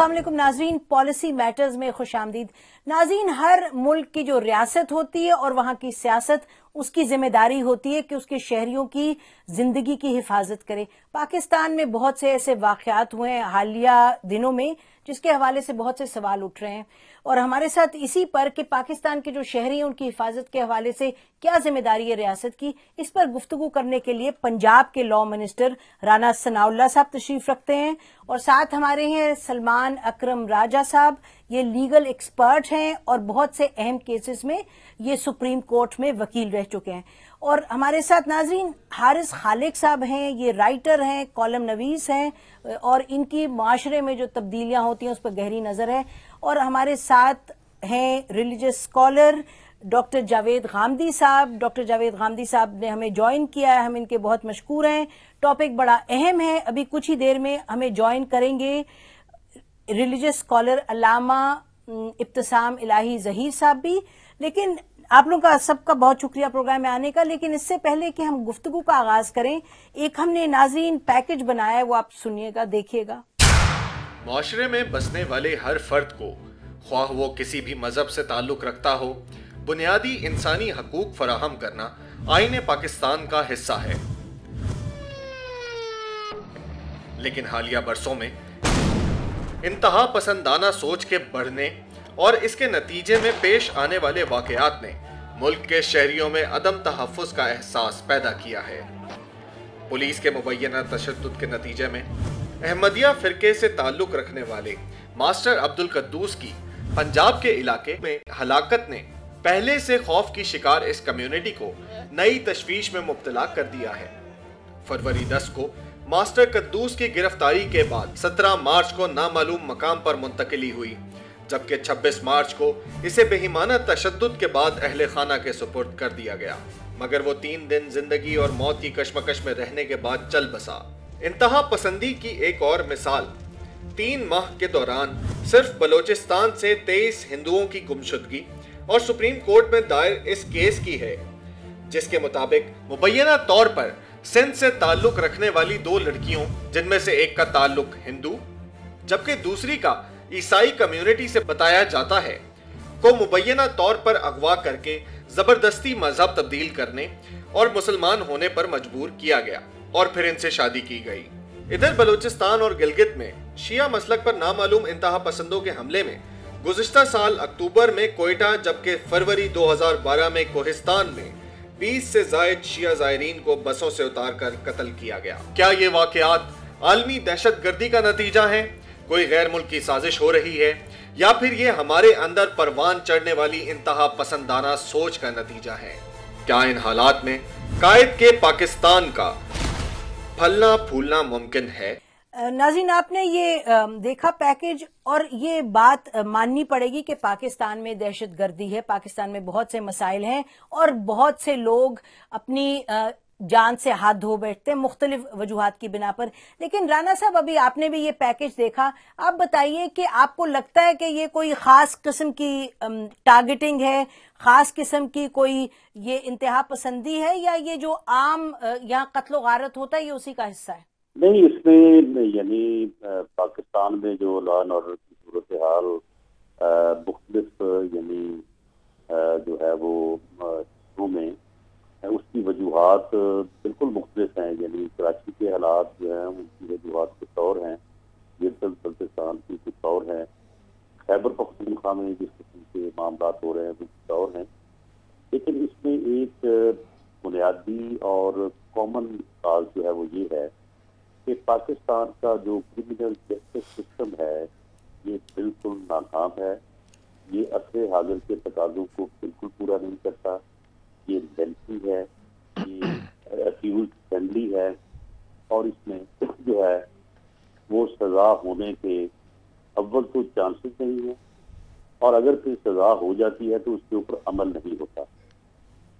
असलम नाजरीन policy matters में खुश आमदीद नाजीन हर मुल्क की जो रियासत होती है और वहाँ की सियासत उसकी जिम्मेदारी होती है कि उसके शहरियों की जिंदगी की हिफाजत करे पाकिस्तान में बहुत से ऐसे वाक़ात हुए हैं हालिया दिनों में जिसके हवाले से बहुत से सवाल उठ रहे हैं और हमारे साथ इसी पर कि पाकिस्तान के जो शहरी हैं उनकी हिफाजत के हवाले से क्या जिम्मेदारी है रियासत की इस पर गुफ्तु करने के लिए पंजाब के लॉ मिनिस्टर राना सनाउल्ला साहब तशरीफ रखते हैं और साथ हमारे हैं सलमान अक्रम राजा साहब ये लीगल एक्सपर्ट हैं और बहुत से अहम केसेस में ये सुप्रीम कोर्ट में वकील रह चुके हैं और हमारे साथ नाजरीन हारिस खालिक साहब हैं ये राइटर हैं कॉलम नवीस हैं और इनकी माशरे में जो तब्दीलियाँ होती हैं उस पर गहरी नज़र है और हमारे साथ हैं religious scholar doctor Javed Ghamidi sahab doctor Javed Ghamidi साहब ने हमें ज्वाइन किया है हम इनके बहुत मशहूर हैं टॉपिक बड़ा अहम है अभी कुछ ही देर में हमें ज्वाइन करेंगे रिलीजियस स्कॉलर अलामा इब्तसाम इलाही जहीर साहब भी लेकिन आप लोगों का सबका बहुत शुक्रिया प्रोग्राम में आने का लेकिन इससे पहले कि हम गुफ्तगु का आगाज करें एक हमने नाजरीन पैकेज बनाया है वो आप सुनिएगा देखिएगा माशरे में बसने वाले हर फर्द को ख्वाह वो किसी भी मजहब से ताल्लुक रखता हो बुनियादी इंसानी हकूक फराहम करना आईने पाकिस्तान का हिस्सा है लेकिन हालिया बरसों में इंतहा पसंदाना सोच के बढ़ने और इसके नतीजे में पेश आने वाले वाकयात ने मुल्क के शहरियों में अदम तहफ़ का एहसास पैदा किया है पुलिस के मुबैना तशद के नतीजे में अहमदिया फिरके से ताल्लुक़ रखने वाले मास्टर अब्दुल कद्दूस की पंजाब के इलाके में हलाकत ने पहले से खौफ की शिकार इस कम्युनिटी को नई तशवीश में मुबतला कर दिया है फरवरी 10 को मास्टर कद्दूस की गिरफ्तारी के बाद 17 मार्च को नामालूम मकाम पर मुंतकली हुई जबकि 26 मार्च को इसे बेहिमाना तशद के बाद अहले खाना के सुपुर्द कर दिया गया मगर वो तीन दिन जिंदगी और मौत की कश्मकश में रहने के बाद चल बसा इंतहा पसंदी की एक और मिसाल तीन माह के दौरान सिर्फ बलोचिस्तान से तेईस हिंदुओं की गुमशुदगी और सुप्रीम कोर्ट में दायर इस केस की है जिसके मुताबिक मुबैना तौर पर सिंध से ताल्लुक रखने वाली दो लड़कियों जिनमें से एक का ताल्लुक हिंदू जबकि दूसरी का ईसाई कम्युनिटी से बताया जाता है को मुबैना तौर पर अगवा करके जबरदस्ती मजहब तब्दील करने और मुसलमान होने पर मजबूर किया गया और फिर इनसे शादी की गई इधर बलूचिस्तान और गिलगित में शिया मसलक पर नामालूम इंतहा पसंदों के हमले में गुजशत साल अक्टूबर में कोयटा जबकि फरवरी 2012 में कोहिस्तान में 20 से जायद शिया जायरीन को बसों से उतार कर कत्ल किया गया क्या ये वाकयात आलमी दहशत गर्दी का नतीजा है कोई गैर मुल्की साजिश हो रही है या फिर ये हमारे अंदर परवान चढ़ने वाली इंतहा पसंदाना सोच का नतीजा है क्या इन हालात में कायद के पाकिस्तान का फलना फूलना मुमकिन है नाजीन आपने ये देखा पैकेज और ये बात माननी पड़ेगी कि पाकिस्तान में दहशत गर्दी है पाकिस्तान में बहुत से मसाइल हैं और बहुत से लोग अपनी जान से हाथ धो बैठते हैं मुख्तलिफ वजूहत की बिना पर लेकिन राना साहब अभी आपने भी ये पैकेज देखा आप बताइए कि आपको लगता है कि ये कोई ख़ास किस्म की टारगेटिंग है ख़ास किस्म की कोई ये इंतहा पसंदी है या ये जो आम यहाँ कत्ल गारत होता है ये उसी का हिस्सा है नहीं इसमें यानी पाकिस्तान में जो लॉ एंड ऑर्डर की सूरत हाल मुख्तलिफ यानी जो है वो में उसकी वजूहत बिल्कुल मुख्तलिफ हैं यानी कराची के हालात जो हैं उनकी वजूहत कुछ और हैं गिरतल बल्तिस्तान की कुछ और हैं खैबर पख्तनखा में जिस किस्म के मामला हो रहे हैं वो कुछ और हैं लेकिन इसमें एक बुनियादी और कॉमन काज जो है वो ये है कि पाकिस्तान का जो क्रिमिनल जस्टिस सिस्टम है ये बिल्कुल नाकाम है ये असर हाजिर के तकाजों को बिल्कुल पूरा नहीं करता ये अक्यूज फैमिली है और इसमें जो है वो सज़ा होने के अव्वल तो चांसेस नहीं है और अगर कोई सज़ा हो जाती है तो उसके ऊपर अमल नहीं होता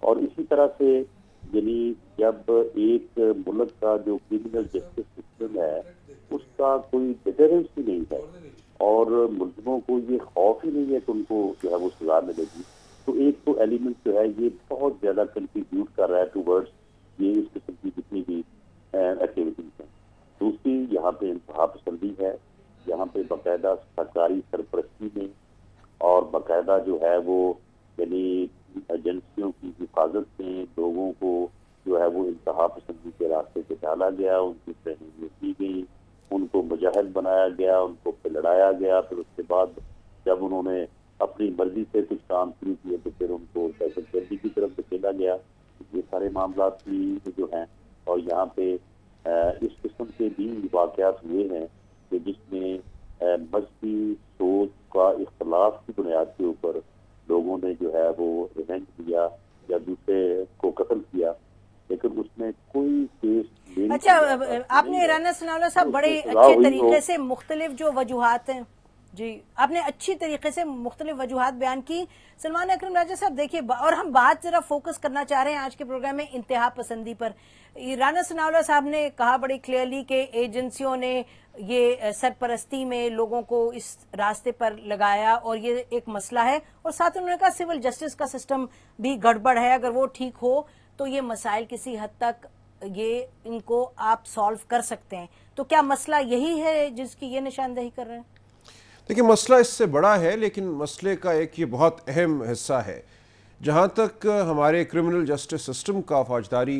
और इसी तरह से यानी जब एक मुल्क का जो क्रिमिनल जस्टिस सिस्टम है उसका कोई डिटरेंस ही नहीं है और मुलजमों को ये खौफ ही नहीं है कि उनको जो है वो सज़ा मिलेगी तो एक तो एलिमेंट जो है ये बहुत ज़्यादा कंट्रीब्यूट कर रहा है टू वर्ड्स ये इस किस्म की जितनी भी एक्टिविटीज हैं दूसरी यहाँ पे इंतहा पसंदी है यहाँ पे बाकायदा सरकारी सरपरस्ती में और बाकायदा जो है वो यानी एजेंसियों की हिफाजत में लोगों को जो है वो इंतहा पसंदी के रास्ते से डाला गया उनकी ट्रेनिंग दी गई उनको मुजाहिद बनाया गया उनको फिर लड़ाया गया फिर उसके बाद जब उन्होंने अपनी मर्जी से कुछ काम शुरू किए तो फिर उनको दहशतगर्दी की तरफ धकेला गया ये सारे मामला भी जो हैं और यहाँ पे इस किस्म के भी वाकत हुए हैं कि जिसमें मजहबी सोच का इख्तलाफ की बुनियाद के ऊपर लोगों ने जो है वो रिवेंज किया या दूसरे को कत्ल किया लेकिन उसमें कोई केस अच्छा आपने राना सनावला साहब बड़े अच्छे तरीके से मुख्तलिफ जो वजूहत हैं जी आपने अच्छी तरीके से मुख्तलि वजूहत बयान की सलमान अक्रम राजा साहब देखिए और हम बात जरा फोकस करना चाह रहे हैं आज के प्रोग्राम में इंतहा पसंदी पर राना सनावला साहब ने कहा बड़ी क्लियरली कि एजेंसियों ने ये सरपरस्ती में लोगों को इस रास्ते पर लगाया और ये एक मसला है और साथ उन्होंने कहा सिविल जस्टिस का सिस्टम भी गड़बड़ है अगर वो ठीक हो तो ये मसाइल किसी हद तक ये इनको आप सॉल्व कर सकते हैं तो क्या मसला यही है जिसकी ये निशानदेही कर रहे हैं देखिए मसला इससे बड़ा है लेकिन मसले का एक ये बहुत अहम हिस्सा है जहाँ तक हमारे क्रिमिनल जस्टिस सिस्टम का फौजदारी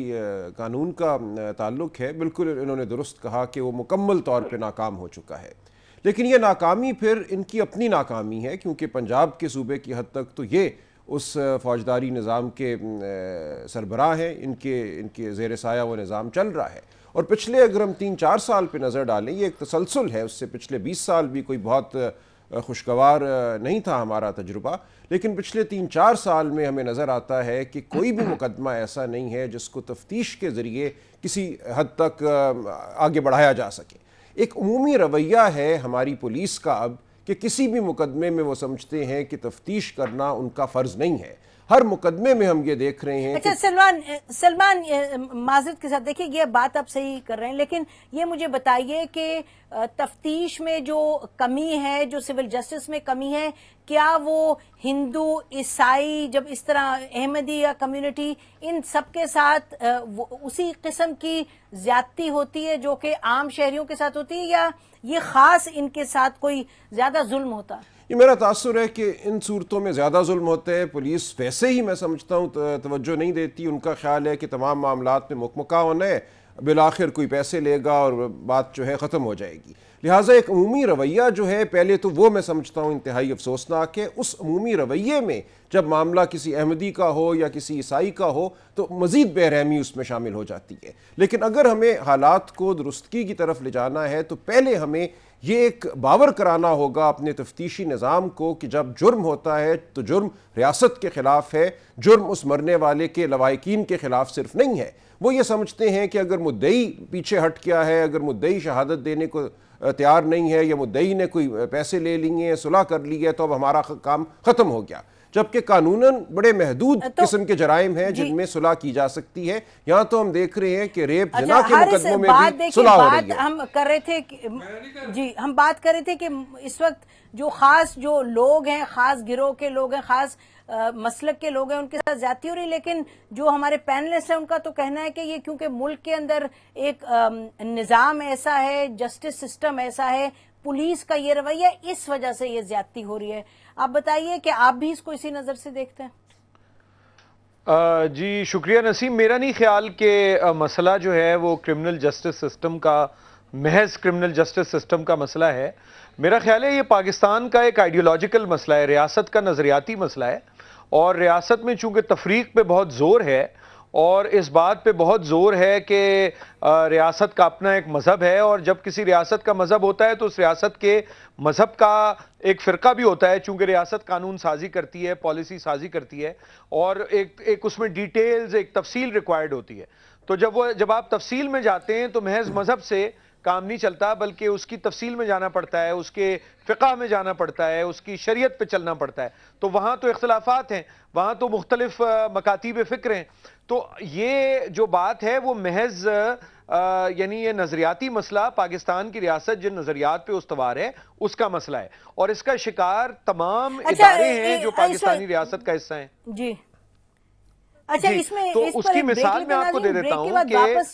कानून का ताल्लुक है बिल्कुल इन्होंने दुरुस्त कहा कि वो मुकम्मल तौर पे नाकाम हो चुका है लेकिन ये नाकामी फिर इनकी अपनी नाकामी है क्योंकि पंजाब के सूबे की हद तक तो ये उस फौजदारी निज़ाम के सरबराह हैं इनके इनके जेर साया वो निज़ाम चल रहा है और पिछले अगर हम तीन चार साल पर नज़र डालें ये एक तसलसल है उससे पिछले बीस साल भी कोई बहुत खुशगवार नहीं था हमारा तजुर्बा लेकिन पिछले तीन चार साल में हमें नज़र आता है कि कोई भी मुकदमा ऐसा नहीं है जिसको तफ्तीश के ज़रिए किसी हद तक आगे बढ़ाया जा सके एक अमूमी रवैया है हमारी पुलिस का अब कि किसी भी मुकदमे में वो समझते हैं कि तफ्तीश करना उनका फ़र्ज़ नहीं है हर मुकदमे में हम ये देख रहे हैं अच्छा सलमान सलमान माजरत के साथ देखिए ये बात आप सही कर रहे हैं लेकिन ये मुझे बताइए कि तफ्तीश में जो कमी है जो सिविल जस्टिस में कमी है क्या वो हिंदू ईसाई जब इस तरह अहमदी या कम्युनिटी इन सब के साथ उसी किस्म की ज्यादती होती है जो कि आम शहरियों के साथ होती है या ये खास इनके साथ कोई ज्यादा जुल्म होता है ये मेरा तासर है कि इन सूरतों में ज़्यादा जुल्म होते है पुलिस वैसे ही मैं समझता हूँ तोज्जो नहीं देती उनका ख्याल है कि तमाम मामला में मुकमका होना है आखिर कोई पैसे लेगा और बात जो है ख़त्म हो जाएगी लिहाजा एक अमूमी रवैया जो है पहले तो वो मैं समझता हूँ इंतहाई अफसोसनाक है उस अमूमी रवैये में जब मामला किसी अहमदी का हो या किसी ईसाई का हो तो मज़ीद बेरहमी उसमें शामिल हो जाती है लेकिन अगर हमें हालात को दुरुस्तगी की तरफ ले जाना है तो पहले हमें ये एक बावर कराना होगा अपने तफ्तीशी निज़ाम को कि जब जुर्म होता है तो जुर्म रियासत के ख़िलाफ़ है जुर्म उस मरने वाले के लवाकिन के ख़िलाफ़ सिर्फ नहीं है वो ये समझते हैं कि अगर मुद्दई पीछे हट गया है अगर मुद्दई शहादत देने को तैयार नहीं है या मुद्दई ने कोई पैसे ले लिए सुलह कर ली है तो अब हमारा काम ख़त्म हो गया जबकि कानून बड़े महदूद तो, किस्म के जराइम हैं जिनमें सुलह की जा सकती है यहाँ तो हम देख रहे हैं कि रेप अच्छा, जना के मुकदमों में भी सुलह हो रही है हम कर रहे थे जी हम बात कर रहे थे कि इस वक्त जो खास जो लोग हैं खास गिरोह के लोग हैं खास मसलक के लोग हैं उनके साथ ज्यादा हो रही लेकिन जो हमारे पैनलिस्ट हैं उनका तो कहना है कि ये क्योंकि मुल्क के अंदर एक निज़ाम ऐसा है जस्टिस सिस्टम ऐसा है पुलिस का ये रवैया इस वजह से ये ज्यादती हो रही है आप बताइए कि आप भी इसको इसी नज़र से देखते हैं जी शुक्रिया नसीम मेरा नहीं ख्याल कि मसला जो है वो क्रिमिनल जस्टिस सिस्टम का महज क्रिमिनल जस्टिस सिस्टम का मसला है मेरा ख्याल है ये पाकिस्तान का एक आइडियोलॉजिकल मसला है रियासत का नज़रियाती मसला है और रियासत में चूँकि तफरीक पे बहुत ज़ोर है और इस बात पे बहुत ज़ोर है कि रियासत का अपना एक मज़हब है और जब किसी रियासत का मज़हब होता है तो उस रियासत के मज़हब का एक फ़िरका भी होता है चूँकि रियासत कानून साजी करती है पॉलिसी साजी करती है और एक एक उसमें डिटेल्स एक तफसील रिक्वायर्ड होती है तो जब वो जब आप तफसील में जाते हैं तो महज मज़हब से काम नहीं चलता बल्कि उसकी तफसील में जाना पड़ता है उसके फ़िका में जाना पड़ता है उसकी शरीयत पे चलना पड़ता है तो वहाँ तो इख्तलाफात हैं वहाँ तो मुख्तलिफ मकातीब फ़िक्र हैं तो ये जो बात है वो महज यानी ये नज़रियाती मसला पाकिस्तान की रियासत जिन नज़रियात पे उसवार है उसका मसला है और इसका शिकार तमाम अच्छा, इदारे हैं जो अच्छा, पाकिस्तानी रियासत का हिस्सा है जी अच्छा इसमें तो इस उसकी मिसाल मैं आपको दे देता हूँ कि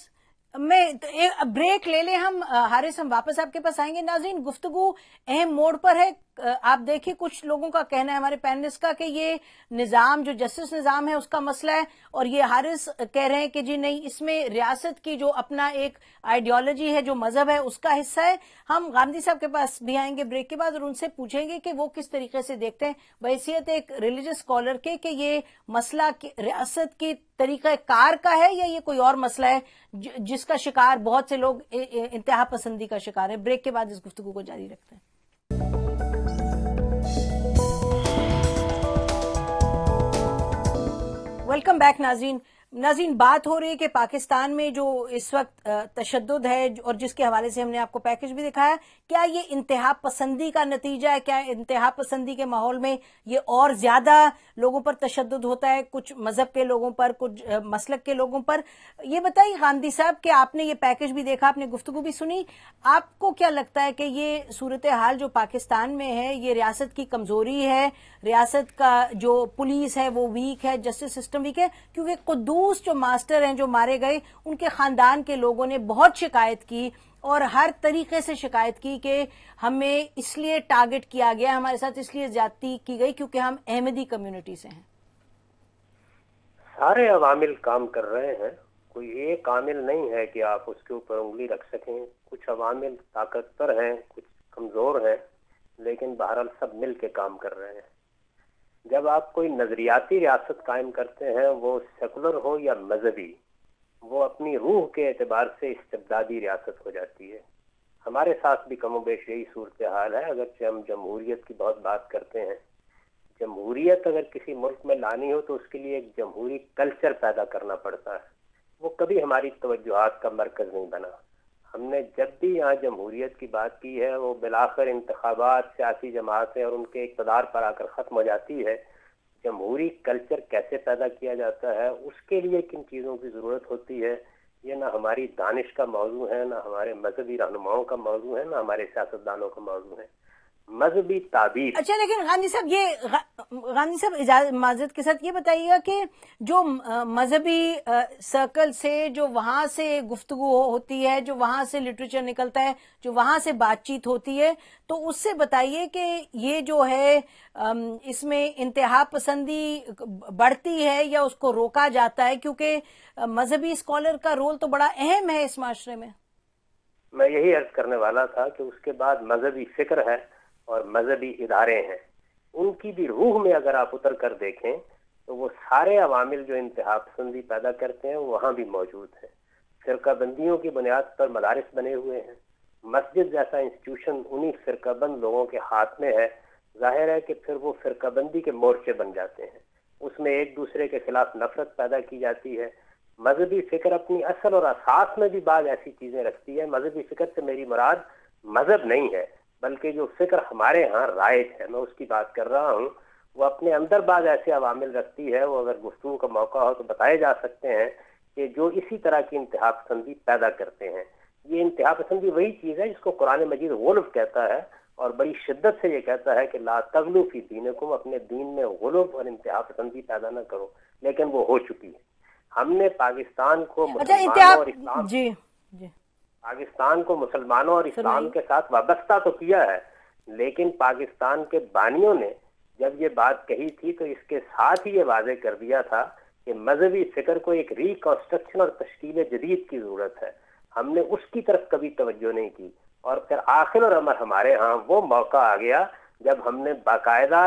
मैं तो ब्रेक ले ले हम हारिस हम वापस आपके पास आएंगे नाजीन गुफ्तगु अहम मोड़ पर है आप देखिए कुछ लोगों का कहना है हमारे पैनलिस्ट का कि ये निज़ाम जो जस्टिस निज़ाम है उसका मसला है और ये हारिस कह रहे हैं कि जी नहीं इसमें रियासत की जो अपना एक आइडियोलॉजी है जो मजहब है उसका हिस्सा है हम गांधी साहब के पास भी आएंगे ब्रेक के बाद और उनसे पूछेंगे कि वो किस तरीके से देखते हैं बहसीत एक रिलीजियस स्कॉलर के कि ये मसला रियासत की तरीका कार का है या ये कोई और मसला है जिसका शिकार बहुत से लोग इंतहा पसंदी का शिकार है ब्रेक के बाद इस गुफ्तु को जारी रखते हैं welcome back Nazneen. नाजीन बात हो रही है कि पाकिस्तान में जो इस वक्त तशद है और जिसके हवाले से हमने आपको पैकेज भी दिखाया क्या ये इंतहा पसंदी का नतीजा है क्या इंतहा पसंदी के माहौल में ये और ज़्यादा लोगों पर तशद होता है कुछ मज़हब के लोगों पर कुछ मसलक के लोगों पर ये बताइए गांधी साहब कि आपने ये पैकेज भी देखा आपने गुफ्तु भी सुनी आपको क्या लगता है कि ये सूरत हाल जो पाकिस्तान में है ये रियासत की कमज़ोरी है रियासत का जो पुलिस है वो वीक है जस्टिस सिस्टम वीक है क्योंकि कद्दू रूस जो मास्टर हैं जो मारे गए उनके खानदान के लोगों ने बहुत शिकायत की और हर तरीके से शिकायत की कि हमें इसलिए टारगेट किया गया हमारे साथ इसलिए ज्यादती की गई क्योंकि हम अहमदी कम्युनिटी से हैं सारे अवामिल काम कर रहे हैं कोई एक आमिल नहीं है कि आप उसके ऊपर उंगली रख सकें कुछ अवामिल ताकतवर हैं कुछ कमजोर हैं लेकिन बहरहाल सब मिल के काम कर रहे हैं जब आप कोई नजरियाती रियासत कायम करते हैं वो सेकुलर हो या मजहबी वो अपनी रूह के एतबार से इस्तबदादी रियासत हो जाती है हमारे साथ भी कमो बेश यही सूरत हाल है अगरचे हम जमहूरीत की बहुत बात करते हैं जमहूरीत अगर किसी मुल्क में लानी हो तो उसके लिए एक जमहूरी कल्चर पैदा करना पड़ता है वो कभी हमारी तोज्जुहात का मरकज नहीं बना हमने जब भी यहाँ जमहूरियत की बात की है वो बिलाकर इंतबात सियासी जमातें और उनके इकतदार पर आकर ख़त्म हो जाती है जमहूरी कल्चर कैसे पैदा किया जाता है उसके लिए किन चीज़ों की ज़रूरत होती है ये ना हमारी दानिश का मौजू है ना हमारे मजहबी रहनुमाओं का मौजू है ना हमारे सियासतदानों का मौजू है मजहबी ताबीर अच्छा लेकिन गांधी साहब ये गांधी साहब इजाजत के साथ ये बताइएगा कि जो मजहबी सर्कल से जो वहाँ से गुफ्तु होती है जो वहाँ से लिटरेचर निकलता है जो वहाँ से बातचीत होती है तो उससे बताइए कि ये जो है इसमें इंतहा पसंदी बढ़ती है या उसको रोका जाता है क्योंकि मजहबी स्कॉलर का रोल तो बड़ा अहम है इस माशरे में मैं यही अर्ज करने वाला था कि उसके बाद मजहबी फिक्र है और मजहबी इदारे हैं उनकी भी रूह में अगर आप उतर कर देखें तो वो सारे अवामिल जो इंतहा पसंदी पैदा करते हैं वहाँ भी मौजूद हैं फिरकाबंदियों की बुनियाद पर मदारस बने हुए हैं मस्जिद जैसा इंस्टीट्यूशन उन्हीं फिरकाबंद लोगों के हाथ में है जाहिर है कि फिर वो फिरकाबंदी के मोर्चे बन जाते हैं उसमें एक दूसरे के खिलाफ नफरत पैदा की जाती है मजहबी फिक्र अपनी असल और असास में भी बाज ऐसी चीज़ें रखती है मजहबी फिक्र से मेरी मुराद मजहब नहीं है बल्कि जो फिक्र हमारे यहाँ राइट है मैं उसकी बात कर रहा हूँ वो अपने अंदर बाद ऐसे अवामिल रखती है वो अगर गुफ्तु का मौका हो तो बताए जा सकते हैं कि जो इसी तरह की इंतहा पसंदी पैदा करते हैं ये इंतहा पसंदी वही चीज़ है जिसको कुरान मजीद गुल्फ कहता है और बड़ी शिद्दत से ये कहता है कि ला तगलुफ़ी दीन को अपने दीन में गलफ और इंतहा पसंदी पैदा ना करो लेकिन वो हो चुकी है हमने पाकिस्तान को अच्छा, मुसलमानों और इस्लाम जी जी पाकिस्तान को मुसलमानों और इस्लाम के साथ वाबस्ता तो किया है लेकिन पाकिस्तान के बानियों ने जब ये बात कही थी तो इसके साथ ही ये वाजे कर दिया था कि मजहबी फिक्र को एक रिकॉन्स्ट्रक्शन और तश्कील जदीद की जरूरत है हमने उसकी तरफ कभी तवज्जो नहीं की और फिर आखिर और अमर हमारे यहाँ वो मौका आ गया जब हमने बाकायदा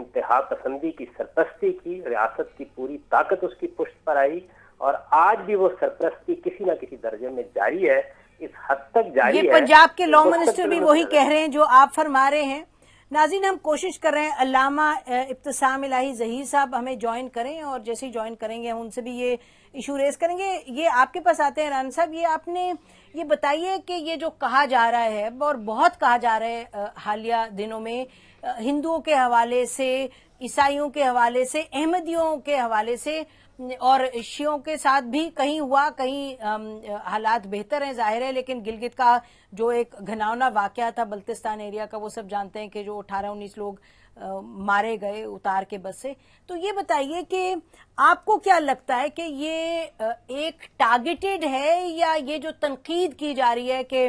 इंतहा पसंदी की सरपरस्ती की रियासत की पूरी ताकत उसकी पुष्ट पर आई और आज भी वो सरपरस्ती किसी ना किसी दर्जे में जारी है इस हद तक जारी ये पंजाब के तो लॉ मिनिस्टर भी वही कह रहे हैं जो आप फरमा रहे हैं नाजिन हम कोशिश कर रहे हैं अलामा इब्तसाम इलाही जहीर साहब हमें ज्वाइन करें और जैसे ही ज्वाइन करेंगे हम उनसे भी ये इशू रेस करेंगे ये आपके पास आते हैं रान साहब ये आपने ये बताइए कि ये जो कहा जा रहा है और बहुत कहा जा रहा है हालिया दिनों में हिंदुओं के हवाले से ईसाइयों के हवाले से अहमदियों के हवाले से और शियों के साथ भी कहीं हुआ कहीं हालात बेहतर हैं जाहिर है लेकिन गिलगित का जो एक घनावना वाक़ था बल्तिस्तान एरिया का वो सब जानते हैं कि जो अठारह उन्नीस लोग आ, मारे गए उतार के बस से तो ये बताइए कि आपको क्या लगता है कि ये एक टारगेटेड है या ये जो तनकीद की जा रही है कि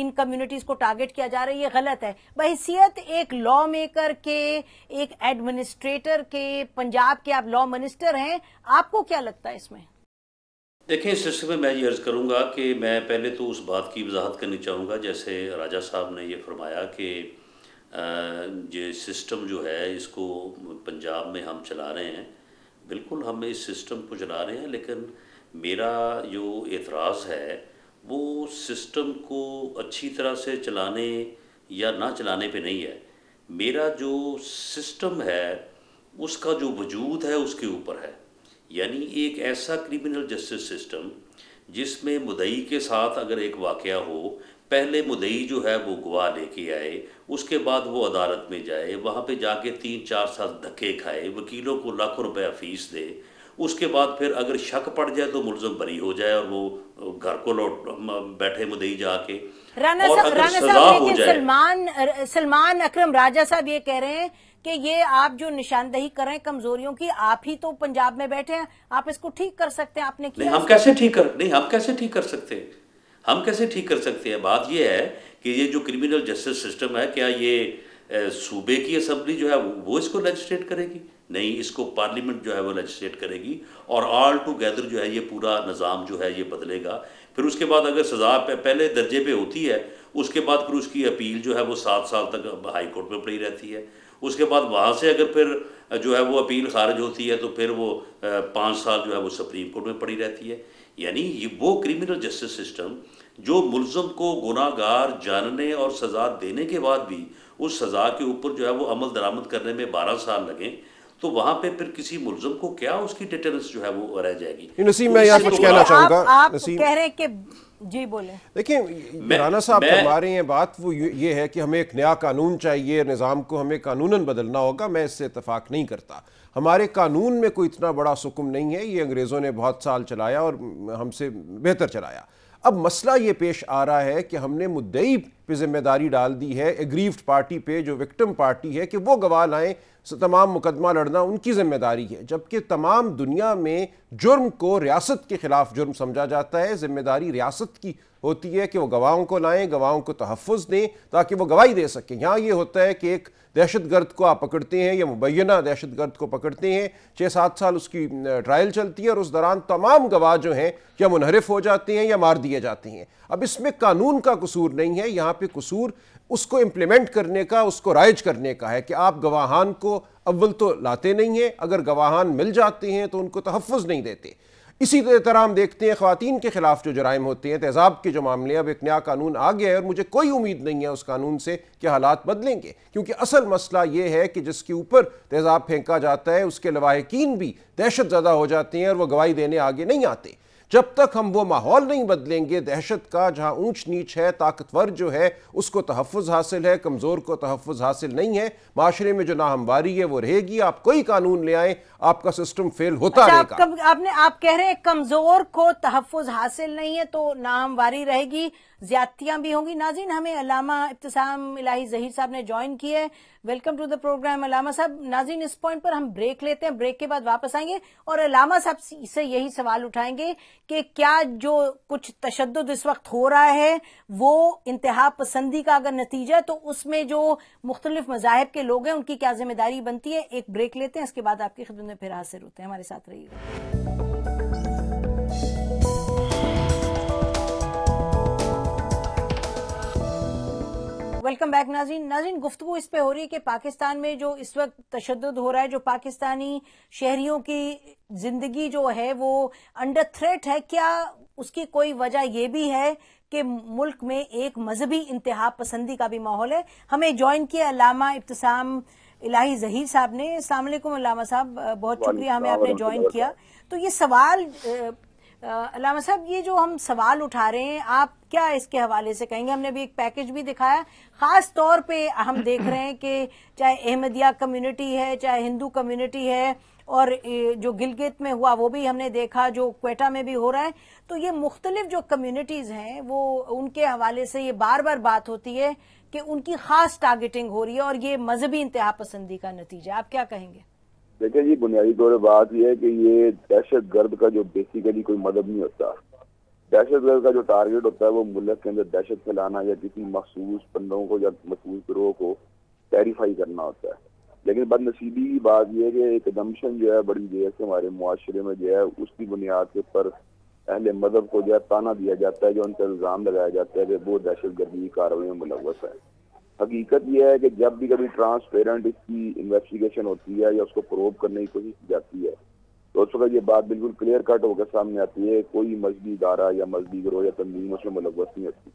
इन कम्युनिटीज़ को टारगेट किया जा रहा है ये गलत है बहसीत एक लॉ मेकर के एक एडमिनिस्ट्रेटर के पंजाब के आप लॉ मिनिस्टर हैं आपको क्या लगता है इसमें देखें इस सिलसिले में मैं ये अर्ज़ करूँगा कि मैं पहले तो उस बात की वजाहत करनी चाहूँगा जैसे राजा साहब ने ये फरमाया कि ये सिस्टम जो है इसको पंजाब में हम चला रहे हैं बिल्कुल हम इस सिस्टम को चला रहे हैं लेकिन मेरा जो एतराज़ है वो सिस्टम को अच्छी तरह से चलाने या ना चलाने पे नहीं है मेरा जो सिस्टम है उसका जो वजूद है उसके ऊपर है यानी एक ऐसा क्रिमिनल जस्टिस सिस्टम जिसमें मुदई के साथ अगर एक वाक़ हो पहले मुदई जो है वो गवाह लेके आए उसके बाद वो अदालत में जाए वहाँ पे जाके तीन चार साल धक्के खाए वकीलों को लाखों रुपया फीस दे उसके बाद फिर अगर शक पड़ जाए तो मुलजम बरी हो जाए और वो घर को लौट बैठे मुदई जाके राना सलमान सलमान अक्रम राजा साहब ये कह रहे हैं कि ये आप जो निशानदही कर रहे हैं कमजोरियों की आप ही तो पंजाब में बैठे हैं आप इसको ठीक कर सकते हैं आपने किया हम कैसे ठीक कर नहीं हम कैसे ठीक कर सकते हैं हम कैसे ठीक कर सकते हैं बात यह है कि ये जो क्रिमिनल जस्टिस सिस्टम है क्या ये सूबे की असम्बली जो है वो इसको लेजिस्ट्रेट करेगी नहीं इसको पार्लियामेंट जो है वो लजिस्लेट करेगी और ऑल टूगेदर जो है ये पूरा निज़ाम जो है ये बदलेगा फिर उसके बाद अगर सज़ा पहले दर्जे पे होती है उसके बाद फिर उसकी अपील जो है वो सात साल तक हाई कोर्ट में पड़ी रहती है उसके बाद वहाँ से अगर फिर जो है वो अपील खारिज होती है तो फिर वो पाँच साल जो है वो सुप्रीम कोर्ट में पड़ी रहती है यानी ये वो क्रिमिनल जस्टिस सिस्टम जो मुलम को गुनागार जानने और सज़ा देने के बाद भी उस सज़ा के ऊपर जो है वो अमल दरामद करने में बारह साल लगें तो वहां पे फिर किसी मुलजम को क्या उसकी डिटेल्स जो है वो रह जाएगी नसीम मैं तो यहाँ कुछ तो कहना चाहूंगा आप, आप कह रहे हैं कि जी बोले देखिए राना साहब फरमा रहे हैं बात वो ये है कि हमें एक नया कानून चाहिए निज़ाम को हमें कानूनन बदलना होगा मैं इससे इतफाक़ नहीं करता हमारे कानून में कोई इतना बड़ा सुकुम नहीं है ये अंग्रेज़ों ने बहुत साल चलाया और हमसे बेहतर चलाया अब मसला ये पेश आ रहा है कि हमने मुद्दई पे जिम्मेदारी डाल दी है एग्रीव्ड पार्टी पे जो विक्टिम पार्टी है कि वो गवाह लाएं तमाम मुकदमा लड़ना उनकी जिम्मेदारी है जबकि तमाम दुनिया में जुर्म को रियासत के खिलाफ जुर्म समझा जाता है जिम्मेदारी रियासत की होती है कि वो गवाहों को लाएं गवाहों को तहफ़ दें ताकि वो गवाही दे सकें यहाँ ये होता है कि एक दहशत गर्द को आप पकड़ते हैं या मुबैना दहशत गर्द को पकड़ते हैं छः सात साल उसकी ट्रायल चलती है और उस दौरान तमाम गवाह जो हैं या मुनहरफ हो जाते हैं या मार दिए जाते हैं अब इसमें कानून का कसूर नहीं है यहाँ पर कसूर उसको इम्प्लीमेंट करने का उसको राइज करने का है कि आप गवाहान को अव्वल तो लाते नहीं हैं अगर गवाहान मिल जाते हैं तो उनको तहफ़ नहीं देते इसी तरह हम देखते हैं खातन के ख़िलाफ़ जो जराइम होते हैं तेज़ाब के जो मामले अब एक नया कानून आ गया है और मुझे कोई उम्मीद नहीं है उस कानून से कि हालात बदलेंगे क्योंकि असल मसला ये है कि जिसके ऊपर तेज़ाब फेंका जाता है उसके लवाहकिन भी दहशत ज़्यादा हो जाते हैं और वह गवाही देने आगे नहीं आते जब तक हम वो माहौल नहीं बदलेंगे दहशत का जहाँ ऊंच नीच है ताकतवर जो है उसको तहफ़ हासिल है कमज़ोर को तहफ़ हासिल नहीं है माशरे में जो नाहमवारी है वो रहेगी आप कोई कानून ले आए आपका सिस्टम फेल होता अच्छा, रहेगा आप, आपने आप कह रहे हैं कमज़ोर को तहफ़ हासिल नहीं है तो नाहमवारी रहेगी ज्यादतियां भी होंगी नाजिन हमें अलामा इब्तसाम इलाही जहीर साहब ने ज्वाइन किया है welcome to the programme Allama साहब नाजिन इस पॉइंट पर हम ब्रेक लेते हैं ब्रेक के बाद वापस आएंगे और अलामा साहब से यही सवाल उठाएंगे कि क्या जो कुछ तशद इस वक्त हो रहा है वो इंतहा पसंदी का अगर नतीजा है तो उसमें जो मुख्तलिफ मजाहब के लोग हैं उनकी क्या जिम्मेदारी बनती है एक ब्रेक लेते हैं इसके बाद आपकी खिदमत में फिर हाजिर होते हैं हमारे साथ रहिएगा वेलकम बैक नाजीन नाजीन गुफ्तु इस पे हो रही है कि पाकिस्तान में जो इस वक्त तशद हो रहा है जो पाकिस्तानी शहरियों की जिंदगी जो है वो अंडर थ्रेट है क्या उसकी कोई वजह यह भी है कि मुल्क में एक मजहबी इंतहा पसंदी का भी माहौल है हमें ज्वाइन किया अलामा इब्तसाम इलाही जहीर साहब ने अलैक्म अलामा साहब बहुत शुक्रिया हमें आपने ज्वाइन किया तो ये सवाल अलामा साहब ये जो हम सवाल उठा रहे हैं आप क्या इसके हवाले से कहेंगे हमने अभी एक पैकेज भी दिखाया खास तौर पे हम देख रहे हैं कि चाहे अहमदिया कम्युनिटी है चाहे हिंदू कम्युनिटी है और जो गिलगित में हुआ वो भी हमने देखा जो क्वेटा में भी हो रहा है तो ये मुख्तलिफ जो कम्युनिटीज़ हैं वो उनके हवाले से ये बार बार बात होती है कि उनकी खास टारगेटिंग हो रही है और ये मजहबी इंतहा पसंदी का नतीजा आप क्या कहेंगे देखिए जी बुनियादी तौर पर बात यह है कि ये दहशत गर्द का जो बेसिकली कोई मदद नहीं होता दहशत का जो टारगेट होता है वो मुल्क के अंदर दहशत फैलाना या किसी मखसूस बंदों को या मखसूस ग्रोह को टेरीफाई करना होता है लेकिन बदनसीबी की बात यह है कि एक दमशन जो है बड़ी देर से हमारे माशरे में जो है उसकी बुनियाद के ऊपर अहल मजहब को जो है ताना दिया जाता है जो उनका इल्ज़ाम लगाया जाता है कि वो दहशत गर्दी की कार्रवाई में मुलवस है हकीकत यह है कि जब भी कभी ट्रांसपेरेंट इसकी इन्वेस्टिगेशन होती है या उसको प्रोव करने की कोशिश की जाती है तो उस वक्त ये बात बिल्कुल क्लियर कट होकर सामने आती है कोई मजहबी इदारा या मजहबी ग्रोह या तंजीम उसमें मुलवस नहीं होती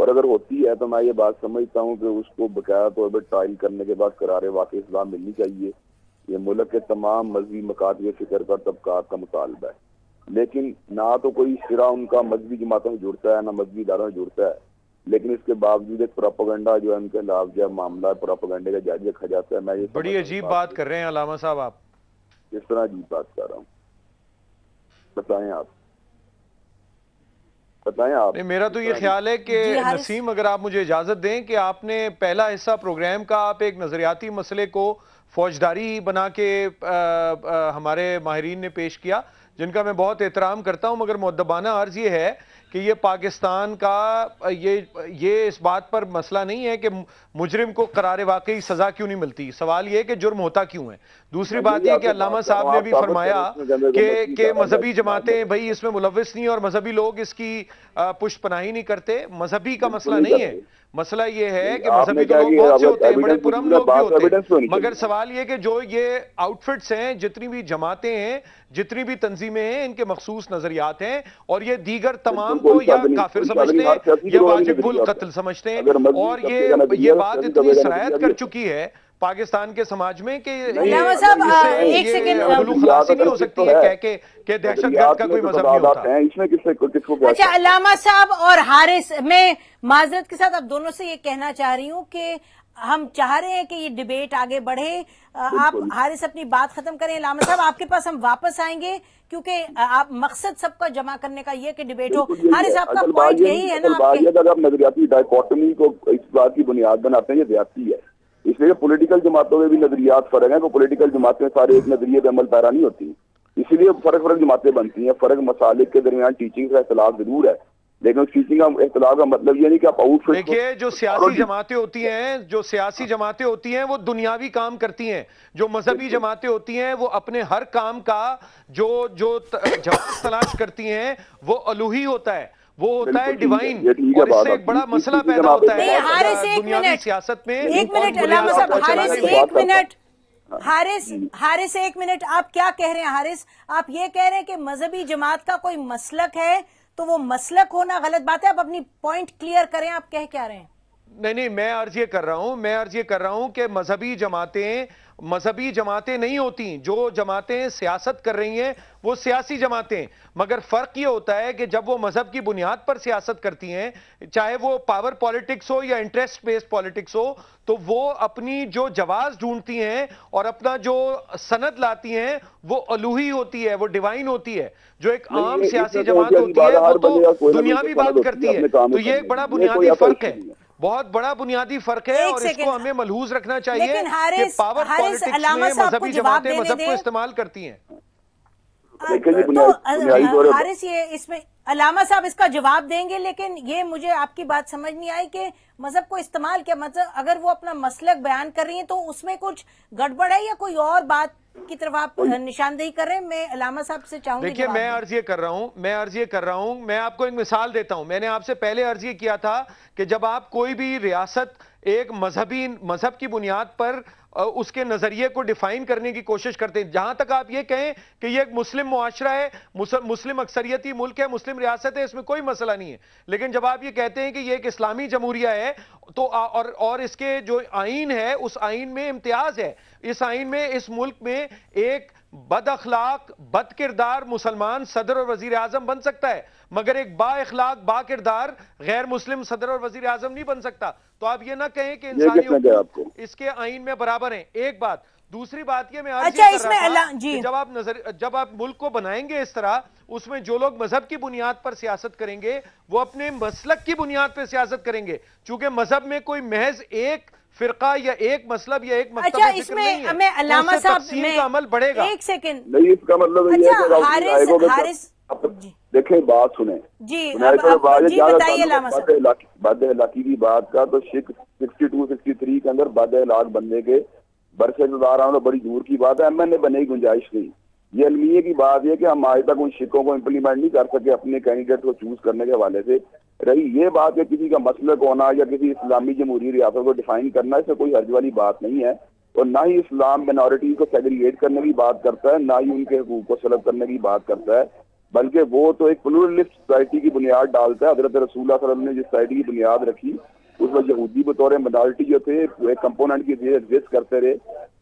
और अगर होती है तो मैं ये बात समझता हूँ कि उसको बकाया तौर पर ट्रायल करने के बाद करार वाकई इस्लाम मिलनी चाहिए ये मुल्क के तमाम मजहबी के फिक्र का तबकात का मुतालबा है लेकिन ना तो कोई सिरा उनका मजहबी जमातों से जुड़ता है ना मजहबी इदारों से जुड़ता है लेकिन इसके बावजूद एक प्रोपागंडा जो है उनके खिलाफ जो है मामला प्रोपागंडे का जारी रखा जाता है मैं ये बड़ी अजीब बात कर रहे हैं अलामा साहब आप किस तरह अजीब बात कर रहा हूँ बताएं आप बताएं आप नहीं, मेरा तो ये ख्याल है कि नसीम अगर आप मुझे इजाजत दें कि आपने पहला हिस्सा प्रोग्राम का आप एक नजरियाती मसले को फौजदारी बना के आ, आ, हमारे माहरीन ने पेश किया जिनका मैं बहुत एहतराम करता हूं मगर मुद्दबाना अर्ज ये है कि ये पाकिस्तान का ये ये इस बात पर मसला नहीं है कि मुजरिम को करार वाकई सजा क्यों नहीं मिलती सवाल यह कि जुर्म होता क्यों है दूसरी बात यह कि अलामा साहब ने भी फरमाया कि मजहबी जमातें भाई इसमें मुलविस नहीं और मजहबी लोग इसकी पुष्ट पनाही नहीं करते मजहबी का मसला नहीं है मसला यह है कि मजहबी तो, तो लोग बहुत से होते हैं बड़े पुरम लोग भी होते हैं मगर सवाल ये कि जो ये आउटफिट्स हैं जितनी भी जमातें हैं जितनी भी तंजीमें हैं इनके मखसूस नजरियात हैं और ये दीगर तमाम को या काफिर समझते हैं या वाजिबुल कत्ल समझते हैं और ये ये बात इतनी शरायत कर चुकी है पाकिस्तान के समाज में कि अच्छा साहब और हारिस मैं माजरत के साथ अब दोनों से ये कहना चाह रही हूँ कि हम चाह रहे हैं कि ये डिबेट आगे बढ़े आप हारिस अपनी बात खत्म करें लामा साहब आपके पास हम वापस आएंगे क्योंकि आप मकसद सबका जमा करने का ये कि डिबेट हो हारिस आपका पॉइंट यही है ना अगर आप नजरियाती डाइकॉटमी को इस बात की बुनियाद बनाते हैं ये ज्यादा है इसलिए पॉलिटिकल जमातों में भी नजरियात फर्क है तो पोलिटिकल जमातें सारे एक नजरिए पर अमल पैरा नहीं होती इसीलिए फर्क फर्क जमातें बनती हैं फर्क मसालिक के दरमियान टीचिंग का इतलाफ जरूर है लेकिन किसी का इख्तलाफ का मतलब ये नहीं कि आप आउट देखिए जो सियासी जमातें होती हैं जो सियासी जमातें होती हैं वो दुनियावी काम करती हैं जो मजहबी जमातें होती हैं वो अपने हर काम का जो जो जवाब तलाश करती हैं वो अलूही होता है वो होता है डिवाइन और इससे एक बड़ा मसला पैदा होता है दुनियावी सियासत में हारिस हाँ। हारिस एक मिनट आप क्या कह रहे हैं हारिस आप ये कह रहे हैं कि मजहबी जमात का कोई मसलक है तो वो मसलक होना गलत बात है आप अपनी पॉइंट क्लियर करें आप कह क्या रहे हैं नहीं नहीं मैं अर्ज ये कर रहा हूं मैं अर्ज ये कर रहा हूं कि मजहबी जमातें मजहबी जमातें नहीं होती जो जमातें सियासत कर रही हैं वो सियासी जमातें मगर फ़र्क ये होता है कि जब वो मज़हब की बुनियाद पर सियासत करती हैं चाहे वो पावर पॉलिटिक्स हो या इंटरेस्ट बेस्ड पॉलिटिक्स हो तो वो अपनी जो जवाज़ ढूंढती हैं और अपना जो सनद लाती हैं वो अलूही होती है वो डिवाइन होती है जो एक आम सियासी तो जमात होती है वो तो दुनियावी बात करती है तो ये एक बड़ा बुनियादी फ़र्क है बहुत बड़ा बुनियादी फर्क है और इसको हमें मलहूज रखना चाहिए कि पावर पॉलिटिक्स में मजहबी जमातें मजहब को इस्तेमाल करती हैं तो, तो, हारिस ये इसमें अलामा साहब इसका जवाब देंगे लेकिन ये मुझे आपकी बात समझ नहीं आई कि मजहब को इस्तेमाल किया मतलब अगर वो अपना मसलक बयान कर रही हैं तो उसमें कुछ गड़बड़ है या कोई और बात की तरफ आप निशानदेही कर रहे हैं मैं अलामा साहब से चाहूंगा देखिए मैं अर्ज ये कर रहा हूँ मैं अर्ज ये कर रहा हूँ मैं आपको एक मिसाल देता हूँ मैंने आपसे पहले अर्ज ये किया था कि जब आप कोई भी रियासत एक मजहबी मजहब की बुनियाद पर उसके नज़रिए को डिफाइन करने की कोशिश करते हैं जहां तक आप ये कहें कि ये एक मुस्लिम माशरा है मुस्लिम अक्सरियती मुल्क है मुस्लिम रियासत है इसमें कोई मसला नहीं है लेकिन जब आप ये कहते हैं कि ये एक इस्लामी जमहूरिया है तो और और इसके जो आइन है उस आइन में इम्तियाज़ है इस आइन में इस मुल्क में एक बद अखलाक बद किरदार मुसलमान सदर और वजीर आजम बन सकता है मगर एक बा अखलाक बा किरदार गैर मुस्लिम सदर और वजीर आजम नहीं बन सकता तो आप ये ना कहें कि इंसानी इसके आइन में बराबर है एक बात दूसरी बात ये मैं अच्छा इसमें जी जब आप नजर जब आप मुल्क को बनाएंगे इस तरह उसमें जो लोग मजहब की बुनियाद पर सियासत करेंगे वो अपने मसलक की बुनियाद पर सियासत करेंगे चूंकि मजहब में कोई महज एक फिरका या एक मसलब या एक मतलब अच्छा इसमें हमें तो अलामा साहब का अमल बढ़ेगा एक सेकेंड नहीं इसका मतलब अच्छा, देखे बात सुने जी बाद की बात का तो सिक्सटी टू सिक्सटी थ्री के अंदर बाद बनने के बरसे रहा तो बड़ी दूर की बात है एम एन ए बने गुंजाइश नहीं ये अलमिये की बात है कि हम आज तक उन शिकों को इम्प्लीमेंट नहीं कर सके अपने कैंडिडेट को चूज करने के हवाले से रही ये बात है किसी का मसल होना या किसी इस्लामी जमहूरी रियासत को डिफाइन करना इससे कोई हर्ज वाली बात नहीं है और ना ही इस्लाम मिनॉरिटीज को सेग्रीगेट करने की बात करता है ना ही उनके हकूक को सलब करने की बात करता है बल्कि वो तो एक पुलिस सोसाइटी की बुनियाद डालता है हजरत रसूल ने जिस सोसाइटी की बुनियाद रखी उस वक्त यहूदी बतौर माइनॉरिटी जो थे एक कंपोनेंट की एग्जिस्ट करते रहे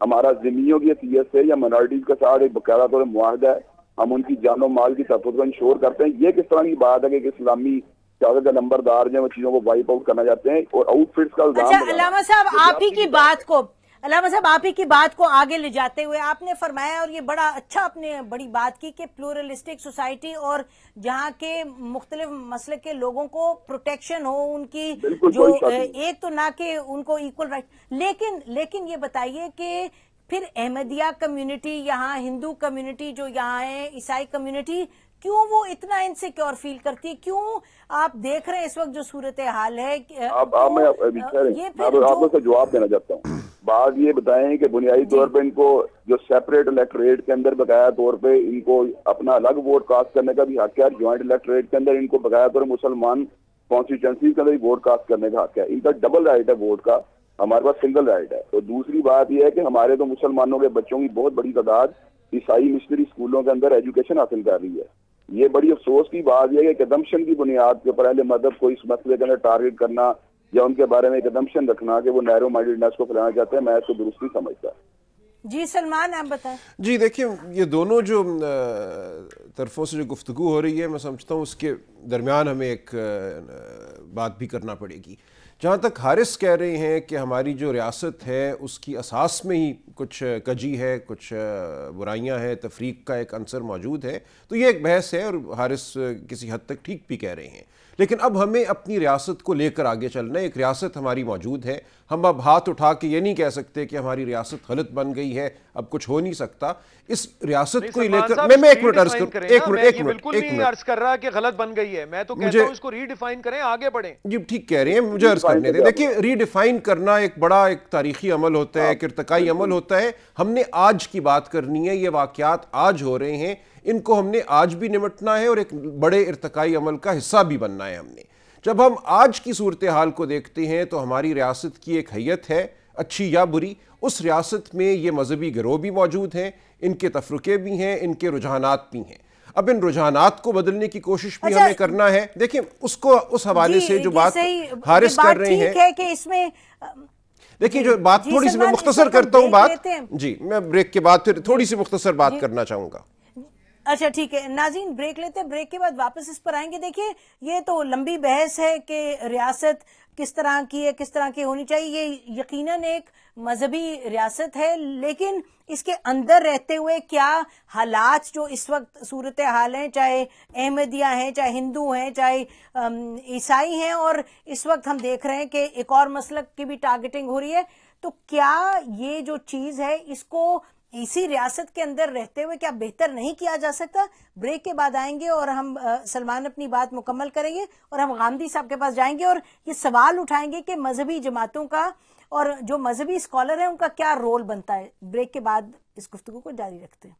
हमारा जिमियों की हैसियत से या माइनॉरिटीज के साथ एक बकायदा तौर माहदा है हम उनकी जानो माल की तहफ़ को इंश्योर करते हैं ये किस तरह की बात है कि इस्लामी ज्यादा का नंबरदार जो चीज़ों को वाइप आउट करना चाहते हैं और आउटफिट्स का अच्छा, साहब आप ही की बात को अलामा साहब आप ही की बात को आगे ले जाते हुए आपने फरमाया और ये बड़ा अच्छा आपने बड़ी बात की कि प्लूरलिस्टिक सोसाइटी और जहाँ के मुख्तलि मसल के लोगों को प्रोटेक्शन हो उनकी जो एक तो ना कि उनको इक्वल राइट लेकिन लेकिन ये बताइए कि फिर अहमदिया कम्युनिटी यहाँ हिंदू कम्युनिटी जो यहाँ है ईसाई कम्युनिटी क्यों वो इतना इनसिक्योर फील करती है क्यों आप देख रहे हैं इस वक्त जो सूरत हाल है आप, आप, आप, ये आप, आप, आप, आप, आप, आप, आप, आप जवाब देना चाहता हूँ बात ये बताएं कि बुनियादी तौर पे इनको जो सेपरेट इलेक्ट्रेट के अंदर बकाया तौर पे इनको अपना अलग वोट कास्ट करने का भी हक है ज्वाइंट इलेक्ट्रेट के अंदर इनको बकाया तौर मुसलमान कॉन्स्टिट्यूंसी के अंदर वोट कास्ट करने का हक है इनका डबल राइट है वोट का हमारे पास सिंगल राइट है तो दूसरी बात यह है कि हमारे तो मुसलमानों के बच्चों की बहुत बड़ी तादाद ईसाई मिशनरी स्कूलों के अंदर एजुकेशन हासिल कर रही है ये बड़ी अफसोस की बात यह है कि कदमशन की बुनियाद के ऊपर अहले मदब को इस मसले के अंदर टारगेट करना या उनके बारे में एक एडम्पन रखना कि वो नैरो माइंडेडनेस को फैलाना चाहते हैं मैं इसको तो दुरुस्त नहीं समझता जी सलमान आप बताएं जी देखिए ये दोनों जो तरफों से जो गुफ्तु हो रही है मैं समझता हूँ उसके दरमियान हमें एक बात भी करना पड़ेगी जहाँ तक हारिस कह रहे हैं कि हमारी जो रियासत है उसकी असास में ही कुछ कजी है कुछ बुराइयाँ हैं तफरीक का एक अंसर मौजूद है तो ये एक बहस है और हारिस किसी हद तक ठीक भी कह रहे हैं लेकिन अब हमें अपनी रियासत को लेकर आगे चलना है एक रियासत हमारी मौजूद है हम अब हाथ उठा के ये नहीं कह सकते कि हमारी रियासत गलत बन गई है अब कुछ हो नहीं सकता इस रियासत को लेकर मैं मैं एक मिनट अर्ज कर एक मिनट एक मिनट एक मिनट अर्ज कर रहा कि गलत बन गई है मैं तो कहता मुझे उसको रीडिफाइन करें आगे बढ़े जी ठीक कह रहे हैं मुझे अर्ज करने दें देखिए रीडिफाइन करना एक बड़ा एक तारीखी अमल होता है एक इरतकाई अमल होता है हमने आज की बात करनी है ये वाकयात आज हो रहे हैं इनको हमने आज भी निमटना है और एक बड़े इरतकाई अमल का हिस्सा भी बनना है हमने जब हम आज की सूरत हाल को देखते हैं तो हमारी रियासत की एक हैत है अच्छी या बुरी उस रियासत में ये मजहबी गिरोह भी मौजूद हैं इनके तफरक़े भी हैं इनके रुझानात भी हैं अब इन रुझानात को बदलने की कोशिश भी अच्छा, हमें करना है देखिए उसको उस हवाले से जो बात हारिस कर रहे हैं है कि इसमें देखिए जो बात थोड़ी सी मैं मुख्तसर करता हूँ बात जी मैं ब्रेक के बाद फिर थोड़ी सी मुख्तसर बात करना चाहूँगा अच्छा ठीक है नाजीन ब्रेक लेते हैं ब्रेक के बाद वापस इस पर आएंगे देखिए ये तो लंबी बहस है कि रियासत किस तरह की है किस तरह की होनी चाहिए ये यकीनन एक मजहबी रियासत है लेकिन इसके अंदर रहते हुए क्या हालात जो इस वक्त सूरत हाल हैं चाहे अहमदिया हैं चाहे हिंदू हैं चाहे ईसाई हैं और इस वक्त हम देख रहे हैं कि एक और मसल की भी टारगेटिंग हो रही है तो क्या ये जो चीज़ है इसको इसी रियासत के अंदर रहते हुए क्या बेहतर नहीं किया जा सकता ब्रेक के बाद आएंगे और हम सलमान अपनी बात मुकम्मल करेंगे और हम गांधी साहब के पास जाएंगे और ये सवाल उठाएंगे कि मजहबी जमातों का और जो मजहबी स्कॉलर हैं उनका क्या रोल बनता है ब्रेक के बाद इस गुफ्तु को जारी रखते हैं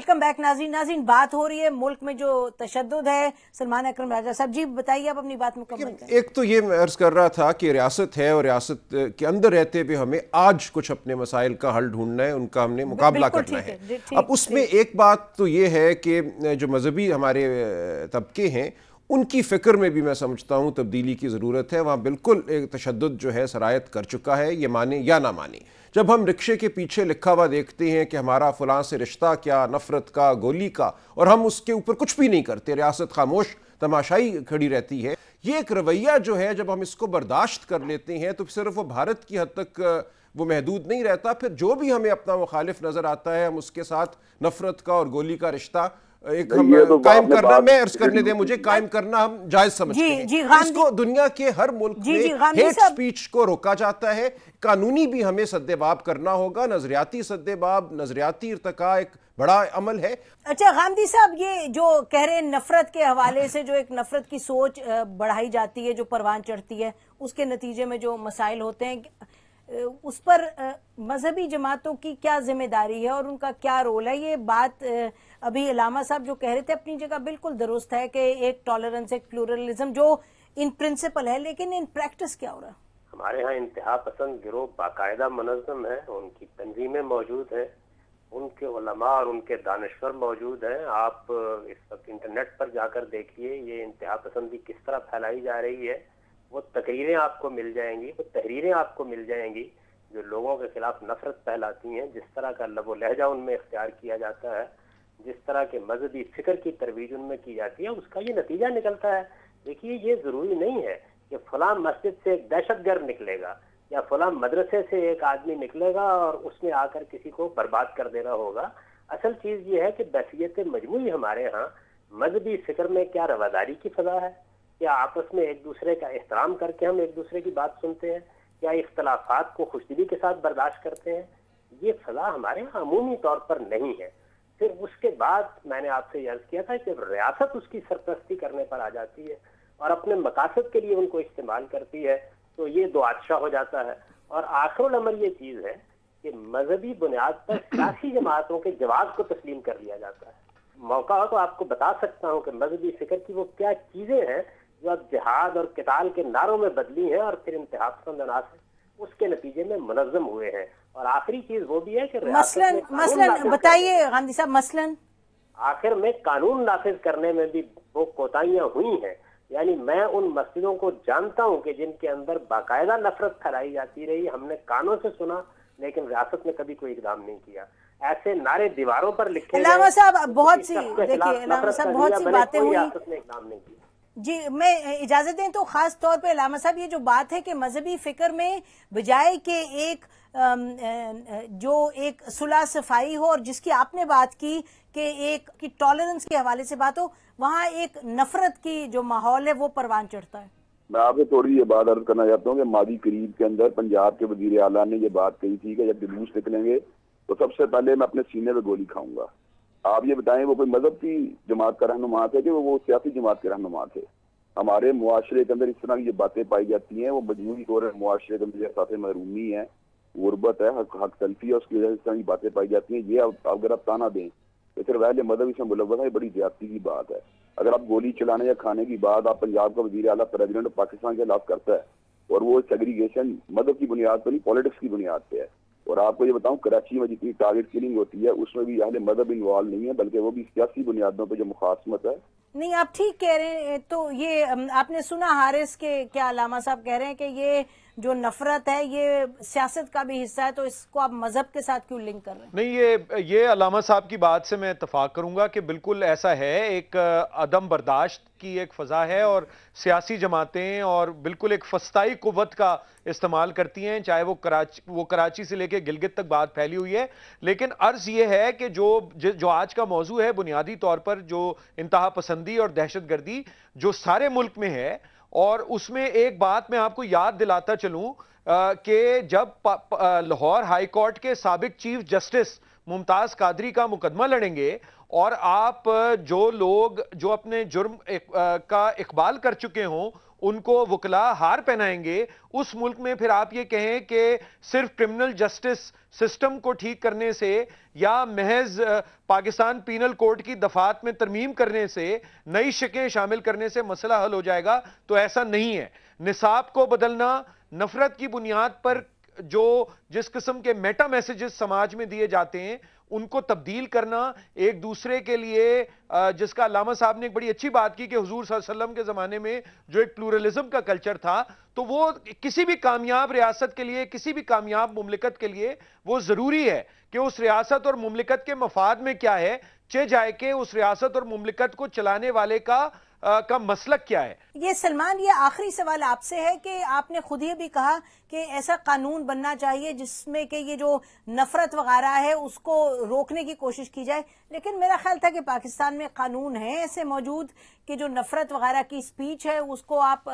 वेलकम बैक नाजीन नाजीन बात हो रही है मुल्क में जो तशद है सलमान अक्रम राजा साहब जी बताइए आप अपनी बात मुकम्मल एक तो ये मैं अर्ज कर रहा था कि रियासत है और रियासत के अंदर रहते हुए हमें आज कुछ अपने मसाइल का हल ढूंढना है उनका हमने मुकाबला करना है, है अब उसमें एक बात तो ये है कि जो मजहबी हमारे तबके हैं उनकी फ़िक्र में भी मैं समझता हूँ तब्दीली की ज़रूरत है वहाँ बिल्कुल एक तशद जो है शरायत कर चुका है ये माने या ना माने जब हम रिक्शे के पीछे लिखा हुआ देखते हैं कि हमारा फलां से रिश्ता क्या नफ़रत का गोली का और हम उसके ऊपर कुछ भी नहीं करते रियासत खामोश तमाशाई खड़ी रहती है ये एक रवैया जो है जब हम इसको बर्दाश्त कर लेते हैं तो सिर्फ वो भारत की हद तक वो महदूद नहीं रहता फिर जो भी हमें अपना मुखालिफ नज़र आता है हम उसके साथ नफ़रत का और गोली का रिश्ता एक हम तो कायम करना मैं अर्ज करने दे मुझे कायम करना हम जायज समझते जी, हैं जी, इसको दुनिया के हर मुल्क जी, में हेट स्पीच को रोका जाता है कानूनी भी हमें सद्देबाब करना होगा नजरियाती सद्देबाब नजरियाती इरतका एक बड़ा अमल है अच्छा गांधी साहब ये जो कह रहे हैं नफरत के हवाले से जो एक नफरत की सोच बढ़ाई जाती है जो परवान चढ़ती है उसके नतीजे में जो मसाइल होते हैं उस पर मजहबी जमातों की क्या जिम्मेदारी है और उनका क्या रोल है ये बात अभी अलामा साहब जो कह रहे थे अपनी जगह बिल्कुल दुरुस्त है कि एक टॉलरेंस एक प्लूरलिज्म जो इन प्रिंसिपल है लेकिन इन प्रैक्टिस क्या हो रहा है हमारे यहाँ इंतहा पसंद गिरोह बाकायदा मनजम है उनकी तंजीमें मौजूद हैं उनके उलमा और उनके दानश्वर मौजूद हैं आप इस वक्त इंटरनेट पर जाकर देखिए ये इंतहा पसंदी किस तरह फैलाई जा रही है वो तकरीरें आपको मिल जाएंगी वो तहरीरें आपको मिल जाएंगी जो लोगों के खिलाफ नफरत फैलाती हैं जिस तरह का लबो लहजा उनमें इख्तियार किया जाता है जिस तरह के मजहबी फिक्र की तरवीज उनमें की जाती है उसका ये नतीजा निकलता है देखिए ये ज़रूरी नहीं है कि फलां मस्जिद से एक दहशत गर्द निकलेगा या फलां मदरसे से एक आदमी निकलेगा और उसने आकर किसी को बर्बाद कर देना होगा असल चीज़ ये है कि बैसीत मजमू हमारे यहाँ मजहबी फिक्र में क्या रवादारी की फजा है या आपस में एक दूसरे का एहतराम करके हम एक दूसरे की बात सुनते हैं या इख्तलाफात को खुशदिली के साथ बर्दाश्त करते हैं ये फला हमारे यहाँ अमूमी तौर पर नहीं है फिर उसके बाद मैंने आपसे याद किया था कि रियासत उसकी सरपरस्ती करने पर आ जाती है और अपने मकासद के लिए उनको इस्तेमाल करती है तो ये दो अच्छा हो जाता है और आखिर नंबर ये चीज़ है कि मजहबी बुनियाद पर सियासी जमातों के जवाब को तस्लीम कर लिया जाता है मौका हो तो आपको बता सकता हूँ कि मजहबी फिक्र की वो क्या चीज़ें हैं जो अब जिहाद और किताल के नारों में बदली हैं और फिर इंतहा पसंद अनासर उसके नतीजे में मुनजम हुए हैं और आखिरी चीज वो भी है कि मसलन मसलन बताइए गांधी साहब मसलन आखिर में कानून नाफिज करने में भी वो कोताहियां हुई हैं यानी मैं उन मस्जिदों को जानता हूं कि जिनके अंदर बाकायदा नफरत फैलाई जाती रही हमने कानों से सुना लेकिन रियासत ने कभी कोई इकदाम नहीं किया ऐसे नारे दीवारों पर लिखे साहब बहुत सी देखिए बहुत सी बातें हुई इकदाम नहीं किया जी मैं इजाज़त दें तो ख़ास तौर पे लामा साहब ये जो बात है कि मजहबी फ़िक्र में बजाय के एक जो एक सुलह सफाई हो और जिसकी आपने बात की कि एक की टॉलरेंस के हवाले से बात हो वहाँ एक नफरत की जो माहौल है वो परवान चढ़ता है मैं आपसे थोड़ी ये बात अर्ज करना चाहता हूँ कि माजी करीब के अंदर पंजाब के वजीर अला ने ये बात कही थी कि जब जुलूस निकलेंगे तो सबसे पहले मैं अपने सीने पर गोली खाऊंगा आप ये बताएं वो कोई मजहब की जमात का रहनुमा थे कि वो वो सियासी जमात के रहनुमा थे हमारे मुआरे के अंदर इस तरह की ये बातें पाई जाती हैं वो मजमूरी तौर मुआरे के अंदर साथ महरूमी है गुरबत है हक हक तलफी है उसकी वजह से इस तरह की बातें पाई जाती हैं ये अगर आप ताना दें तो फिर वह मजहब इसमें मुलवत है बड़ी ज्यादा की बात है अगर आप गोली चलाने या खाने की बात आप पंजाब का वजी अला प्रेजिडेंट पाकिस्तान के खिलाफ करता है और वो सेग्रीगेशन मजहब की बुनियाद पर नहीं पॉलिटिक्स की बुनियाद पर है और आपको ये बताऊं कराची में जितनी टारगेट किलिंग होती है उसमें भी अहले मजहब इन्वॉल्व नहीं है बल्कि वो भी सियासी बुनियादों पर जो मुखासमत है नहीं आप ठीक कह रहे हैं तो ये आपने सुना हारिस के क्या लामा साहब कह रहे हैं कि ये जो नफरत है ये सियासत का भी हिस्सा है तो इसको आप मजहब के साथ क्यों लिंक कर रहे हैं नहीं ये ये अलामा साहब की बात से मैं इतफाक करूंगा कि बिल्कुल ऐसा है एक अदम बर्दाश्त की एक फ़ज़ा है और सियासी जमातें और बिल्कुल एक फस्ताई कुत का इस्तेमाल करती हैं चाहे वो कराची वो कराची से लेके गिलगित तक बात फैली हुई है लेकिन अर्ज़ ये है कि जो जो आज का मौजू है बुनियादी तौर पर जो इंतहा पसंद आतंकवादी और दहशतगर्दी जो सारे मुल्क में है और उसमें एक बात मैं आपको याद दिलाता चलूं कि जब लाहौर हाई कोर्ट के सबक चीफ जस्टिस मुमताज कादरी का मुकदमा लड़ेंगे और आप जो लोग जो अपने जुर्म एक, आ, का इकबाल कर चुके हों उनको वकला हार पहनाएंगे उस मुल्क में फिर आप ये कहें कि सिर्फ क्रिमिनल जस्टिस सिस्टम को ठीक करने से या महज पाकिस्तान पीनल कोर्ट की दफात में तरमीम करने से नई शिकें शामिल करने से मसला हल हो जाएगा तो ऐसा नहीं है निसाब को बदलना नफरत की बुनियाद पर जो जिस किस्म के मेटा मैसेजेस समाज में दिए जाते हैं उनको तब्दील करना एक दूसरे के लिए जिसका लामा साहब ने एक बड़ी अच्छी बात की कि हजूर सल्लम के ज़माने में जो एक प्लूरलिज्म का कल्चर था तो वो किसी भी कामयाब रियासत के लिए किसी भी कामयाब ममलिकत के लिए वो ज़रूरी है कि उस रियासत और मुमलिकत के मफाद में क्या है चे जाए के उस रियासत और ममलिकत को चलाने वाले का आ, का मसलक क्या है ये सलमान ये आखिरी सवाल आपसे है कि आपने खुद ही भी कहा कि ऐसा कानून बनना चाहिए जिसमें कि ये जो नफरत वगैरह है उसको रोकने की कोशिश की जाए लेकिन मेरा ख्याल था कि पाकिस्तान में कानून है ऐसे मौजूद कि जो नफरत वगैरह की स्पीच है उसको आप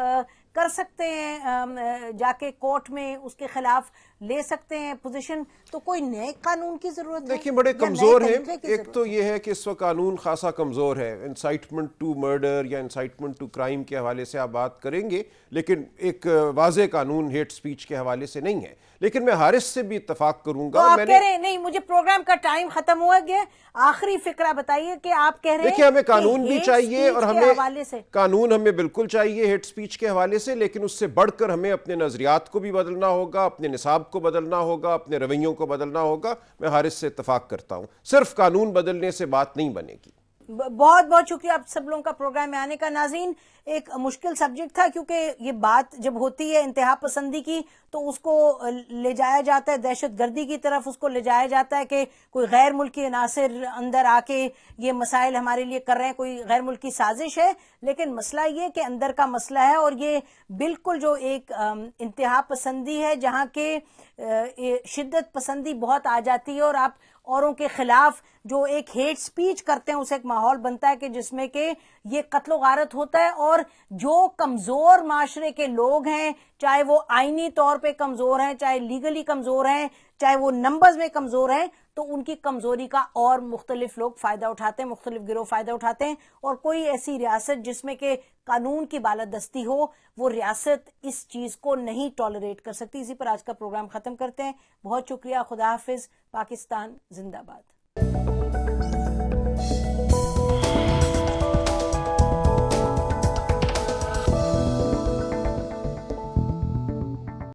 कर सकते हैं जाके कोर्ट में उसके खिलाफ ले सकते हैं पोजीशन तो कोई नए कानून की जरूरत देखिए बड़े कमजोर है एक तो ये है कि इस वक्त कानून खासा कमजोर है इंसाइटमेंट टू मर्डर या इंसाइटमेंट टू क्राइम के हवाले से आप बात करेंगे लेकिन एक वाज कानून हेट स्पीच के हवाले से नहीं है लेकिन मैं हारिस से भी इतफाक करूंगा तो आप मैंने... कह रहे हैं नहीं मुझे प्रोग्राम का टाइम खत्म हुआ गया आखिरी फिक्रा बताइए कि आप कह रहे हैं देखिए हमें कानून भी चाहिए और हमें कानून हमें बिल्कुल चाहिए हेट स्पीच के हवाले से से लेकिन उससे बढ़कर हमें अपने नज़रियात को भी बदलना होगा अपने निसाब को बदलना होगा अपने रवैयों को बदलना होगा मैं हारिस से इतफाक़ करता हूँ सिर्फ कानून बदलने से बात नहीं बनेगी बहुत बहुत शुक्रिया आप सब लोगों का प्रोग्राम में आने का नाजीन एक मुश्किल सब्जेक्ट था क्योंकि ये बात जब होती है इंतहा पसंदी की तो उसको ले जाया जाता है दहशत गर्दी की तरफ उसको ले जाया जाता है कि कोई गैर मुल्की अनासर अंदर आके ये मसाइल हमारे लिए कर रहे हैं कोई गैर मुल्की साजिश है लेकिन मसला ये कि अंदर का मसला है और ये बिल्कुल जो एक इंतहा पसंदी है जहाँ के शिद्दत पसंदी बहुत आ जाती है और आप औरों के खिलाफ जो एक हेट स्पीच करते हैं उसे एक माहौल बनता है कि जिसमें कि ये कत्ल गारत होता है और जो कमज़ोर माशरे के लोग हैं चाहे वो आइनी तौर पे कमज़ोर हैं चाहे लीगली कमज़ोर हैं चाहे वो नंबर्स में कमज़ोर हैं तो उनकी कमज़ोरी का और मुख्तलिफ लोग फ़ायदा उठाते हैं मुख्तलिफ गिरोह फ़ायदा उठाते हैं और कोई ऐसी रियासत जिसमें कि कानून की बालादस्ती हो वो रियासत इस चीज़ को नहीं टॉलरेट कर सकती इसी पर आज का प्रोग्राम ख़त्म करते हैं बहुत शुक्रिया खुदा हाफिज़ पाकिस्तान जिंदाबाद